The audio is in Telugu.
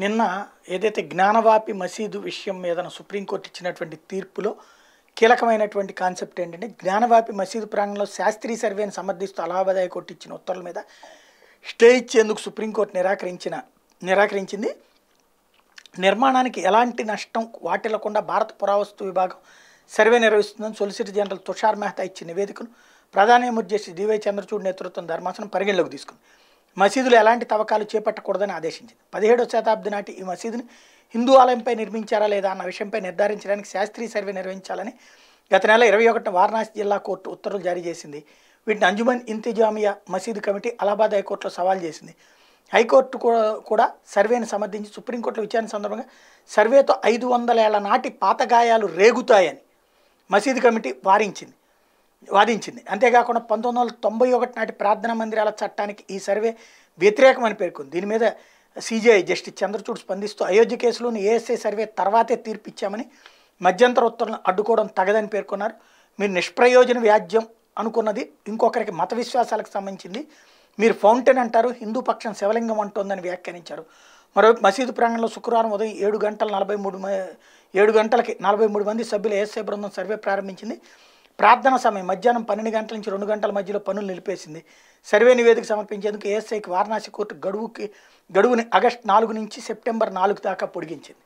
నిన్న ఏదైతే జ్ఞానవాపి మసీదు విషయం మీద సుప్రీంకోర్టు ఇచ్చినటువంటి తీర్పులో కీలకమైనటువంటి కాన్సెప్ట్ ఏంటంటే జ్ఞానవాపి మసీదు ప్రాంగంలో శాస్త్రీయ సర్వేను సమర్థిస్తూ అలహాబాద్ హైకోర్టు ఇచ్చిన ఉత్తర్వుల మీద స్టే ఇచ్చేందుకు సుప్రీంకోర్టు నిరాకరించిన నిరాకరించింది నిర్మాణానికి ఎలాంటి నష్టం వాటిల్లకుండా భారత పురావస్తు విభాగం సర్వే నిర్వహిస్తుందని సొలిసిటర్ జనరల్ తుషార్ మెహతా ఇచ్చిన నివేదికను ప్రధాన న్యాయమూర్తి జస్టిస్ డివై చంద్రచూడ్ నేతృత్వం ధర్మాసనం పరిగణలోకి తీసుకుంది మసీదులు ఎలాంటి తవ్వకాలు చేపట్టకూడదని ఆదేశించింది పదిహేడో శతాబ్ది నాటి ఈ మసీదుని హిందూ ఆలయంపై నిర్మించారా లేదా అన్న విషయంపై నిర్ధారించడానికి శాస్త్రీయ సర్వే నిర్వహించాలని గత నెల ఇరవై ఒకటి వారణాసి జిల్లా కోర్టు ఉత్తర్వులు జారీ చేసింది వీటిని అంజుమన్ ఇంతిజామియా మసీదు కమిటీ అలహాబాద్ హైకోర్టులో సవాల్ చేసింది హైకోర్టు కూడా సర్వేను సమర్థించి సుప్రీంకోర్టులో విచారణ సందర్భంగా సర్వేతో ఐదు వందల ఏళ్ల నాటి పాత గాయాలు రేగుతాయని మసీదు కమిటీ వారించింది వాదించింది అంతేకాకుండా పంతొమ్మిది వందల తొంభై ఒకటి నాటి ప్రార్థనా మందిరాల చట్టానికి ఈ సర్వే వ్యతిరేకమని పేర్కొంది దీని మీద సీజీఐ జస్టిస్ చంద్రచూడ్ స్పందిస్తూ అయోధ్య కేసులోని ఏఎస్ఐ సర్వే తర్వాతే తీర్పిచ్చామని మధ్యంతర ఉత్తర్వులను అడ్డుకోవడం తగదని పేర్కొన్నారు మీరు నిష్ప్రయోజన వ్యాజ్యం అనుకున్నది ఇంకొకరికి మత విశ్వాసాలకు సంబంధించింది మీరు ఫౌంటైన్ అంటారు హిందూ పక్షం శివలింగం అంటోందని వ్యాఖ్యానించారు మరోవైపు మసీదు ప్రాంగణంలో శుక్రవారం ఉదయం ఏడు గంటల నలభై మూడు ఏడు గంటలకి నలభై మూడు మంది సభ్యులు ఏఎస్ఐ బృందం సర్వే ప్రారంభించింది ప్రార్థన సమయం మధ్యాహ్నం పన్నెండు గంటల నుంచి రెండు గంటల మధ్యలో పనులు నిలిపేసింది సర్వే నివేదిక సమర్పించేందుకు ఏఎస్ఐకి వారణాసి కోర్టు గడువుకి గడువుని ఆగస్టు నాలుగు నుంచి సెప్టెంబర్ నాలుగు దాకా పొడిగించింది